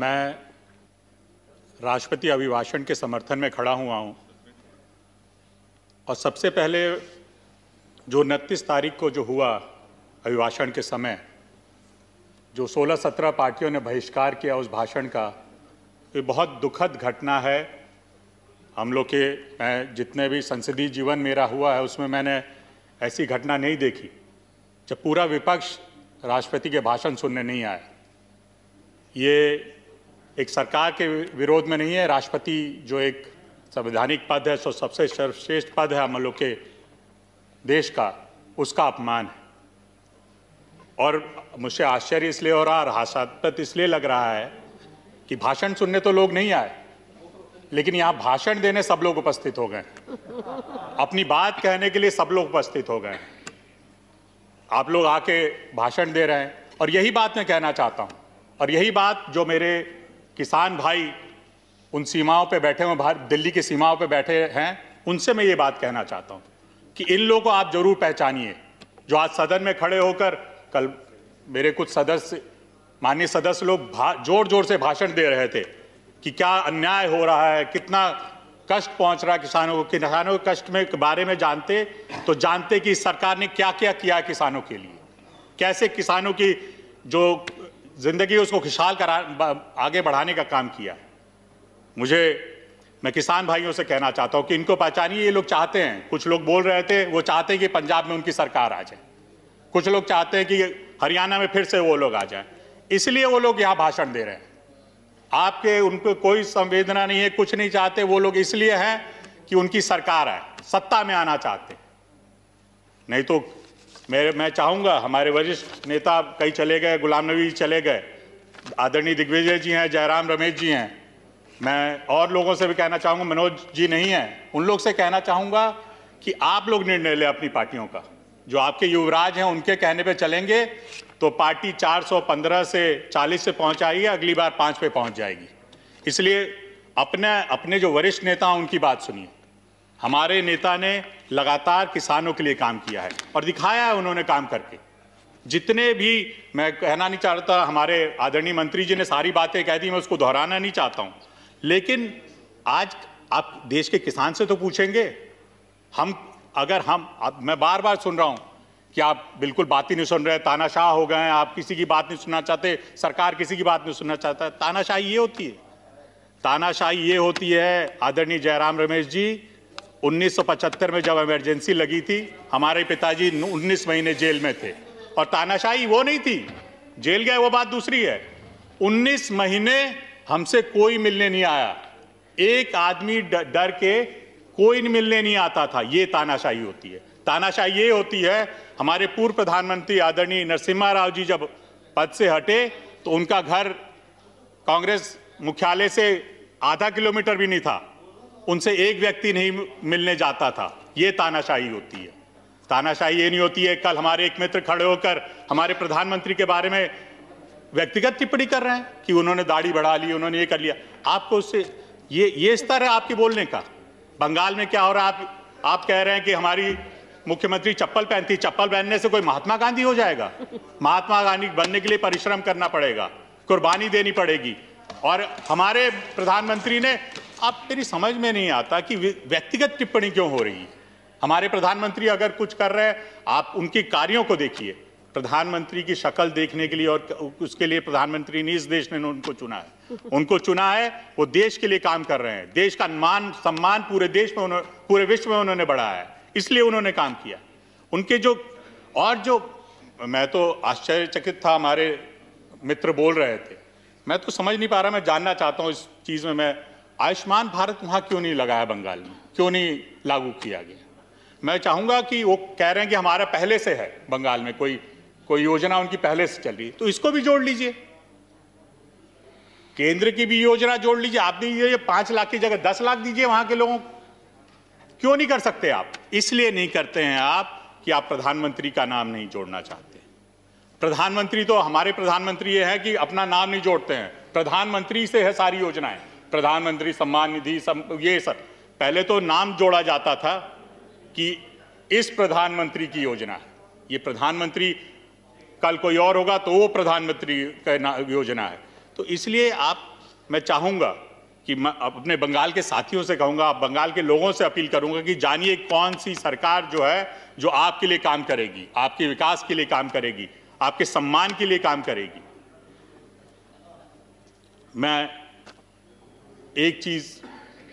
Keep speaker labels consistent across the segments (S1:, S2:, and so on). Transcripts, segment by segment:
S1: मैं राष्ट्रपति अभिभाषण के समर्थन में खड़ा हुआ हूं और सबसे पहले जो उनतीस तारीख को जो हुआ अभिभाषण के समय जो 16-17 पार्टियों ने बहिष्कार किया उस भाषण का ये बहुत दुखद घटना है हम लोग के मैं जितने भी संसदीय जीवन मेरा हुआ है उसमें मैंने ऐसी घटना नहीं देखी जब पूरा विपक्ष राष्ट्रपति के भाषण सुनने नहीं आया ये एक सरकार के विरोध में नहीं है राष्ट्रपति जो एक संवैधानिक पद है सो सबसे सर्वश्रेष्ठ पद है हम लोग के देश का उसका अपमान है और मुझे आश्चर्य इसलिए हो रहा और हासास्पद इसलिए लग रहा है कि भाषण सुनने तो लोग नहीं आए लेकिन यहाँ भाषण देने सब लोग उपस्थित हो गए अपनी बात कहने के लिए सब लोग उपस्थित हो गए आप लोग आके भाषण दे रहे हैं और यही बात मैं कहना चाहता हूँ और यही बात जो मेरे किसान भाई उन सीमाओं पे बैठे हुए भारत दिल्ली की सीमाओं पे बैठे हैं उनसे मैं ये बात कहना चाहता हूँ कि इन लोगों को आप जरूर पहचानिए जो आज सदन में खड़े होकर कल मेरे कुछ सदस्य माननीय सदस्य लोग जोर जोर से भाषण दे रहे थे कि क्या अन्याय हो रहा है कितना कष्ट पहुंच रहा है किसानों को किसानों के कष्ट में के बारे में जानते तो जानते कि सरकार ने क्या क्या किया किसानों के लिए कैसे किसानों की जो ज़िंदगी उसको खुशहाल करा आगे बढ़ाने का काम किया मुझे मैं किसान भाइयों से कहना चाहता हूं कि इनको पहचानिए ये लोग चाहते हैं कुछ लोग बोल रहे थे वो चाहते हैं कि पंजाब में उनकी सरकार आ जाए कुछ लोग चाहते हैं कि हरियाणा में फिर से वो लोग आ जाए इसलिए वो लोग यहाँ भाषण दे रहे हैं आपके उनको कोई संवेदना नहीं है कुछ नहीं चाहते वो लोग इसलिए हैं कि उनकी सरकार है सत्ता में आना चाहते नहीं तो मेरे मैं चाहूँगा हमारे वरिष्ठ नेता कई चले गए गुलाम नबी चले गए आदरणीय दिग्विजय जी हैं जयराम रमेश जी हैं मैं और लोगों से भी कहना चाहूँगा मनोज जी नहीं हैं उन लोग से कहना चाहूँगा कि आप लोग निर्णय लें अपनी पार्टियों का जो आपके युवराज हैं उनके कहने पे चलेंगे तो पार्टी 415 से 40 से पहुँच आई है अगली बार पाँच पे पहुँच जाएगी इसलिए अपने अपने जो वरिष्ठ नेता हैं उनकी बात सुनिए हमारे नेता ने लगातार किसानों के लिए काम किया है और दिखाया है उन्होंने काम करके जितने भी मैं कहना नहीं चाहता हमारे आदरणीय मंत्री जी ने सारी बातें कह दी मैं उसको दोहराना नहीं चाहता हूँ लेकिन आज आप देश के किसान से तो पूछेंगे हम अगर हम अब मैं बार बार सुन रहा हूँ कि आप बिल्कुल बात ही नहीं सुन रहे तानाशाह हो गए आप किसी की बात नहीं सुनना चाहते सरकार किसी की बात नहीं सुनना चाहता तानाशाही ये होती है तानाशाही ये होती है आदरणीय जयराम रमेश जी 1975 में जब इमरजेंसी लगी थी हमारे पिताजी 19 महीने जेल में थे और तानाशाही वो नहीं थी जेल गए वो बात दूसरी है 19 महीने हमसे कोई मिलने नहीं आया एक आदमी डर के कोई मिलने नहीं आता था ये तानाशाही होती है तानाशाही ये होती है हमारे पूर्व प्रधानमंत्री आदरणीय नरसिम्हा राव जी जब पद से हटे तो उनका घर कांग्रेस मुख्यालय से आधा किलोमीटर भी नहीं था उनसे एक व्यक्ति नहीं मिलने जाता था ये तानाशाही होती है तानाशाही ये नहीं होती है कल हमारे एक मित्र खड़े होकर हमारे प्रधानमंत्री के बारे में व्यक्तिगत टिप्पणी कर रहे हैं कि उन्होंने दाढ़ी बढ़ा ली उन्होंने ये कर लिया आपको उससे ये ये स्तर है आपके बोलने का बंगाल में क्या हो रहा है आप आप कह रहे हैं कि हमारी मुख्यमंत्री चप्पल पहनती चप्पल पहनने से कोई महात्मा गांधी हो जाएगा महात्मा गांधी बनने के लिए परिश्रम करना पड़ेगा कुर्बानी देनी पड़ेगी और हमारे प्रधानमंत्री ने आप मेरी समझ में नहीं आता कि व्यक्तिगत टिप्पणी क्यों हो रही है हमारे प्रधानमंत्री अगर कुछ कर रहे हैं आप उनके कार्यों को देखिए प्रधानमंत्री की शक्ल देखने के लिए और उसके लिए प्रधानमंत्री ने इस देश ने उनको चुना है उनको चुना है वो देश के लिए काम कर रहे हैं देश का मान सम्मान पूरे देश में उन्होंने पूरे विश्व में उन्होंने बढ़ाया है इसलिए उन्होंने काम किया उनके जो और जो मैं तो आश्चर्यचकित था हमारे मित्र बोल रहे थे मैं तो समझ नहीं पा रहा मैं जानना चाहता हूँ इस चीज़ में मैं आयुष्मान भारत वहां क्यों नहीं लगाया बंगाल में क्यों नहीं लागू किया गया मैं चाहूंगा कि वो कह रहे हैं कि हमारा पहले से है बंगाल में कोई कोई योजना उनकी पहले से चल रही है तो इसको भी जोड़ लीजिए केंद्र की भी योजना जोड़ लीजिए आप दीजिए पांच लाख की जगह दस लाख दीजिए वहां के लोगों को क्यों नहीं कर सकते आप इसलिए नहीं करते हैं आप कि आप प्रधानमंत्री का नाम नहीं जोड़ना चाहते प्रधानमंत्री तो हमारे प्रधानमंत्री ये है कि अपना नाम नहीं जोड़ते हैं प्रधानमंत्री से है सारी योजनाएं प्रधानमंत्री सम्मान निधि सम, ये सब पहले तो नाम जोड़ा जाता था कि इस प्रधानमंत्री की योजना है ये प्रधानमंत्री कल कोई और होगा तो वो प्रधानमंत्री का योजना है तो इसलिए आप मैं चाहूँगा कि मैं अपने बंगाल के साथियों से कहूँगा बंगाल के लोगों से अपील करूँगा कि जानिए कौन सी सरकार जो है जो आपके लिए काम करेगी आपके विकास के लिए काम करेगी आपके सम्मान के लिए काम करेगी मैं एक चीज़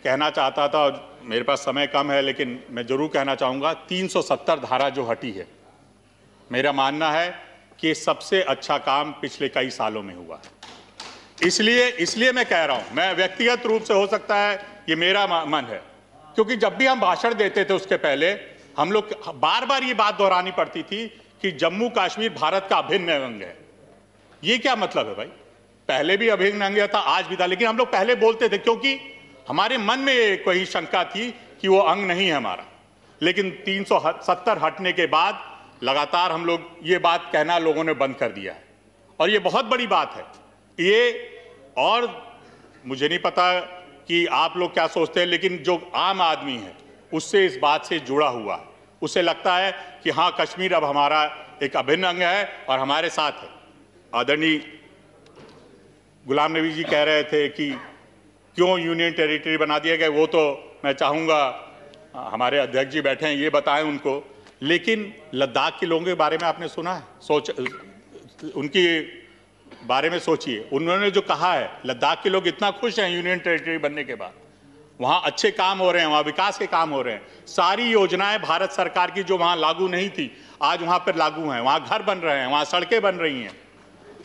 S1: कहना चाहता था और मेरे पास समय कम है लेकिन मैं ज़रूर कहना चाहूँगा 370 धारा जो हटी है मेरा मानना है कि सबसे अच्छा काम पिछले कई सालों में हुआ इसलिए इसलिए मैं कह रहा हूँ मैं व्यक्तिगत रूप से हो सकता है ये मेरा मन है क्योंकि जब भी हम भाषण देते थे उसके पहले हम लोग बार बार ये बात दोहरानी पड़ती थी कि जम्मू कश्मीर भारत का अभिन्न अंग है ये क्या मतलब है भाई पहले भी अभिन्न नंगे था आज भी था लेकिन हम लोग पहले बोलते थे क्योंकि हमारे मन में कोई शंका थी कि वो अंग नहीं है हमारा लेकिन 370 हटने के बाद लगातार हम लोग ये बात कहना लोगों ने बंद कर दिया है और ये बहुत बड़ी बात है ये और मुझे नहीं पता कि आप लोग क्या सोचते हैं लेकिन जो आम आदमी है उससे इस बात से जुड़ा हुआ है उसे लगता है कि हाँ कश्मीर अब हमारा एक अभिन्न अंग है और हमारे साथ है आदरणीय गुलाम नबी जी कह रहे थे कि क्यों यूनियन टेरिटरी बना दिया गया वो तो मैं चाहूँगा हमारे अध्यक्ष जी बैठे हैं ये बताएं उनको लेकिन लद्दाख के लोगों के बारे में आपने सुना है सोच उनकी बारे में सोचिए उन्होंने जो कहा है लद्दाख के लोग इतना खुश हैं यूनियन टेरिटरी बनने के बाद वहाँ अच्छे काम हो रहे हैं वहाँ विकास के काम हो रहे हैं सारी योजनाएं भारत सरकार की जो वहाँ लागू नहीं थी आज वहाँ पर लागू हैं वहाँ घर बन रहे हैं वहाँ सड़कें बन रही हैं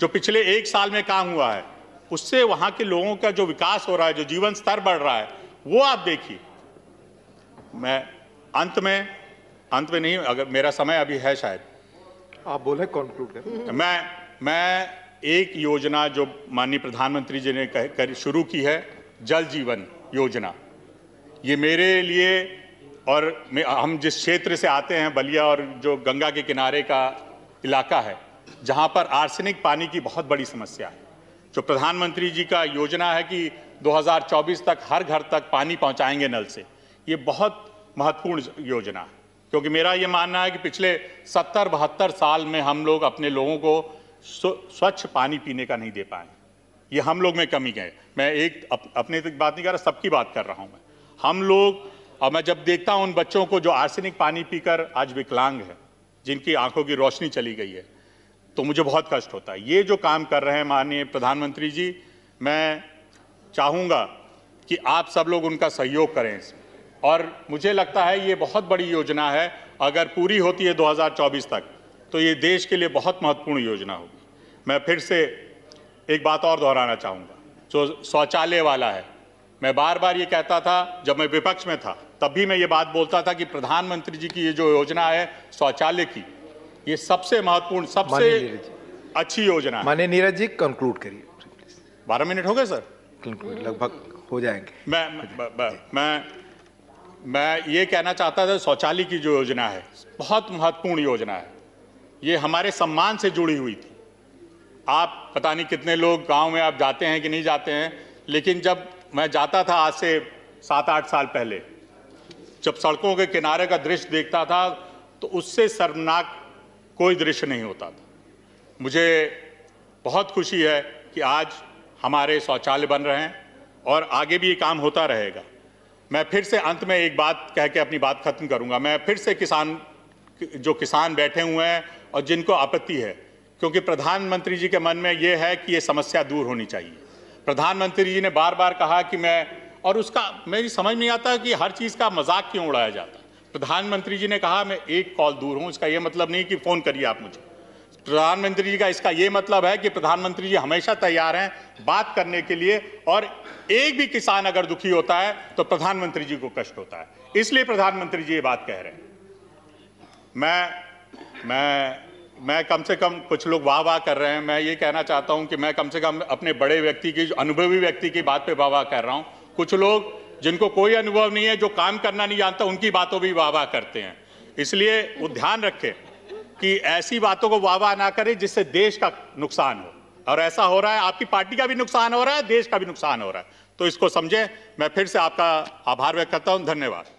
S1: जो पिछले एक साल में काम हुआ है उससे वहां के लोगों का जो विकास हो रहा है जो जीवन स्तर बढ़ रहा है वो आप देखिए मैं अंत में अंत में नहीं अगर मेरा समय अभी है शायद आप बोले कॉन्क्लूड मैं मैं एक योजना जो माननीय प्रधानमंत्री जी ने कह, कर शुरू की है जल जीवन योजना ये मेरे लिए और हम जिस क्षेत्र से आते हैं बलिया और जो गंगा के किनारे का इलाका है जहां पर आर्सेनिक पानी की बहुत बड़ी समस्या है जो प्रधानमंत्री जी का योजना है कि 2024 तक हर घर तक पानी पहुंचाएंगे नल से ये बहुत महत्वपूर्ण योजना है क्योंकि मेरा ये मानना है कि पिछले सत्तर बहत्तर साल में हम लोग अपने लोगों को स्वच्छ पानी पीने का नहीं दे पाए ये हम लोग में कमी गए मैं एक अप, अपने तक तो बात नहीं कर रहा सबकी बात कर रहा हूँ मैं हम लोग और मैं जब देखता हूँ उन बच्चों को जो आर्सेनिक पानी पीकर आज विकलांग है जिनकी आंखों की रोशनी चली गई है तो मुझे बहुत कष्ट होता है ये जो काम कर रहे हैं माननीय प्रधानमंत्री जी मैं चाहूँगा कि आप सब लोग उनका सहयोग करें इसमें और मुझे लगता है ये बहुत बड़ी योजना है अगर पूरी होती है 2024 तक तो ये देश के लिए बहुत महत्वपूर्ण योजना होगी मैं फिर से एक बात और दोहराना चाहूँगा जो शौचालय वाला है मैं बार बार ये कहता था जब मैं विपक्ष में था तब भी मैं ये बात बोलता था कि प्रधानमंत्री जी की ये जो योजना है शौचालय की ये सबसे महत्वपूर्ण सबसे अच्छी योजना माने नीरज जी कंक्लूड करिए बारह मिनट हो गए सर कंक्लूड लगभग हो जाएंगे मैं मैं मैं ये कहना चाहता था शौचालय की जो योजना है बहुत महत्वपूर्ण योजना है ये हमारे सम्मान से जुड़ी हुई थी आप पता नहीं कितने लोग गांव में आप जाते हैं कि नहीं जाते हैं लेकिन जब मैं जाता था आज से सात आठ साल पहले जब सड़कों के किनारे का दृश्य देखता था तो उससे शर्मनाक कोई दृश्य नहीं होता था मुझे बहुत खुशी है कि आज हमारे शौचालय बन रहे हैं और आगे भी ये काम होता रहेगा मैं फिर से अंत में एक बात कह के अपनी बात खत्म करूंगा मैं फिर से किसान जो किसान बैठे हुए हैं और जिनको आपत्ति है क्योंकि प्रधानमंत्री जी के मन में ये है कि ये समस्या दूर होनी चाहिए प्रधानमंत्री जी ने बार बार कहा कि मैं और उसका मेरी समझ नहीं आता कि हर चीज़ का मजाक क्यों उड़ाया जाता प्रधानमंत्री जी ने कहा मैं एक कॉल दूर हूं इसका यह मतलब नहीं कि फ़ोन करिए आप मुझे प्रधानमंत्री जी का इसका यह मतलब है कि प्रधानमंत्री जी हमेशा तैयार हैं बात करने के लिए और एक भी किसान अगर दुखी होता है तो प्रधानमंत्री जी को कष्ट होता है इसलिए प्रधानमंत्री जी ये बात कह रहे हैं मैं मैं मैं कम से कम कुछ लोग वाह वाह कर रहे हैं मैं ये कहना चाहता हूं कि मैं कम से कम अपने बड़े व्यक्ति की अनुभवी व्यक्ति की बात पे वाह वाह कर रहा हूं कुछ लोग जिनको कोई अनुभव नहीं है जो काम करना नहीं जानता उनकी बातों भी वाह वाह करते हैं इसलिए वो ध्यान रखें कि ऐसी बातों को वाह वाह ना करें जिससे देश का नुकसान हो और ऐसा हो रहा है आपकी पार्टी का भी नुकसान हो रहा है देश का भी नुकसान हो रहा है तो इसको समझें मैं फिर से आपका आभार व्यक्त करता हूँ धन्यवाद